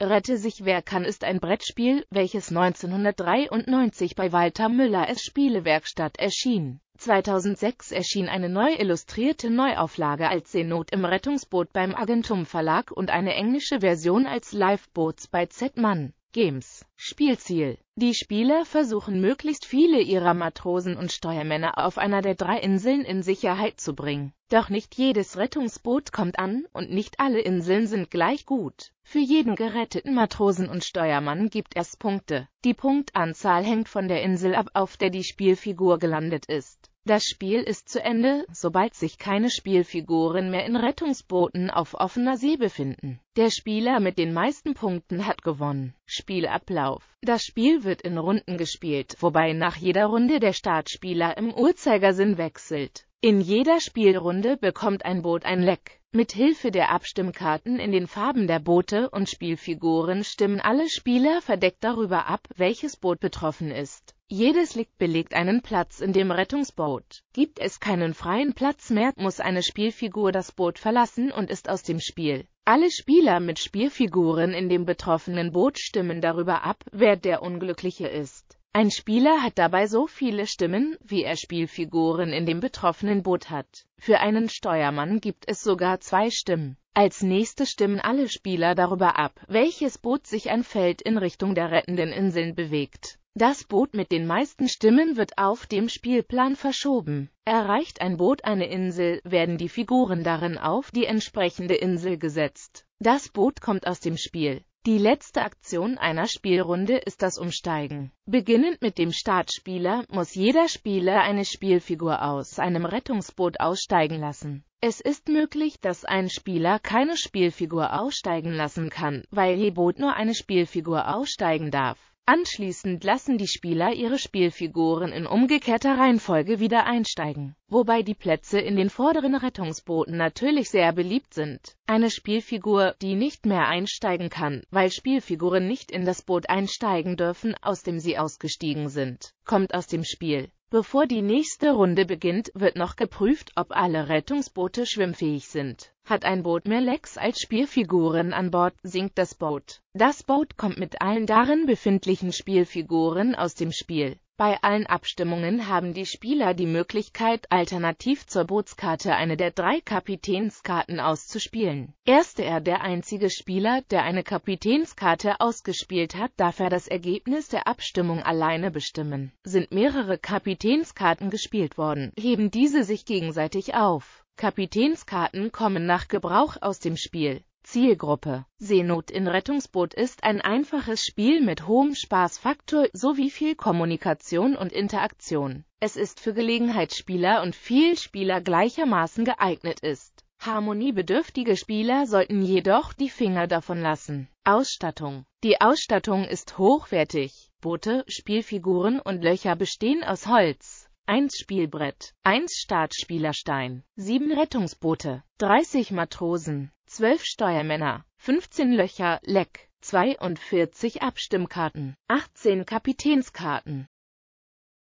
Rette sich wer kann ist ein Brettspiel, welches 1993 bei Walter Müller S. Spielewerkstatt erschien. 2006 erschien eine neu illustrierte Neuauflage als Seenot im Rettungsboot beim Agentum Verlag und eine englische Version als Lifeboats bei Z-Mann. Games. Spielziel. Die Spieler versuchen möglichst viele ihrer Matrosen und Steuermänner auf einer der drei Inseln in Sicherheit zu bringen. Doch nicht jedes Rettungsboot kommt an und nicht alle Inseln sind gleich gut. Für jeden geretteten Matrosen und Steuermann gibt es Punkte. Die Punktanzahl hängt von der Insel ab, auf der die Spielfigur gelandet ist. Das Spiel ist zu Ende, sobald sich keine Spielfiguren mehr in Rettungsbooten auf offener See befinden. Der Spieler mit den meisten Punkten hat gewonnen. Spielablauf Das Spiel wird in Runden gespielt, wobei nach jeder Runde der Startspieler im Uhrzeigersinn wechselt. In jeder Spielrunde bekommt ein Boot ein Leck. Mit Hilfe der Abstimmkarten in den Farben der Boote und Spielfiguren stimmen alle Spieler verdeckt darüber ab, welches Boot betroffen ist. Jedes Licht belegt einen Platz in dem Rettungsboot. Gibt es keinen freien Platz mehr, muss eine Spielfigur das Boot verlassen und ist aus dem Spiel. Alle Spieler mit Spielfiguren in dem betroffenen Boot stimmen darüber ab, wer der Unglückliche ist. Ein Spieler hat dabei so viele Stimmen, wie er Spielfiguren in dem betroffenen Boot hat. Für einen Steuermann gibt es sogar zwei Stimmen. Als nächstes stimmen alle Spieler darüber ab, welches Boot sich ein Feld in Richtung der rettenden Inseln bewegt. Das Boot mit den meisten Stimmen wird auf dem Spielplan verschoben. Erreicht ein Boot eine Insel, werden die Figuren darin auf die entsprechende Insel gesetzt. Das Boot kommt aus dem Spiel. Die letzte Aktion einer Spielrunde ist das Umsteigen. Beginnend mit dem Startspieler muss jeder Spieler eine Spielfigur aus einem Rettungsboot aussteigen lassen. Es ist möglich, dass ein Spieler keine Spielfigur aussteigen lassen kann, weil je Boot nur eine Spielfigur aussteigen darf. Anschließend lassen die Spieler ihre Spielfiguren in umgekehrter Reihenfolge wieder einsteigen, wobei die Plätze in den vorderen Rettungsbooten natürlich sehr beliebt sind. Eine Spielfigur, die nicht mehr einsteigen kann, weil Spielfiguren nicht in das Boot einsteigen dürfen, aus dem sie ausgestiegen sind, kommt aus dem Spiel. Bevor die nächste Runde beginnt, wird noch geprüft, ob alle Rettungsboote schwimmfähig sind. Hat ein Boot mehr Lecks als Spielfiguren an Bord, sinkt das Boot. Das Boot kommt mit allen darin befindlichen Spielfiguren aus dem Spiel. Bei allen Abstimmungen haben die Spieler die Möglichkeit, alternativ zur Bootskarte eine der drei Kapitänskarten auszuspielen. Erst er der einzige Spieler, der eine Kapitänskarte ausgespielt hat, darf er das Ergebnis der Abstimmung alleine bestimmen. Sind mehrere Kapitänskarten gespielt worden, heben diese sich gegenseitig auf. Kapitänskarten kommen nach Gebrauch aus dem Spiel. Zielgruppe. Seenot in Rettungsboot ist ein einfaches Spiel mit hohem Spaßfaktor sowie viel Kommunikation und Interaktion. Es ist für Gelegenheitsspieler und Vielspieler gleichermaßen geeignet ist. Harmoniebedürftige Spieler sollten jedoch die Finger davon lassen. Ausstattung Die Ausstattung ist hochwertig. Boote, Spielfiguren und Löcher bestehen aus Holz. 1 Spielbrett, 1 Startspielerstein, 7 Rettungsboote, 30 Matrosen, 12 Steuermänner, 15 Löcher, Leck, 42 Abstimmkarten, 18 Kapitänskarten,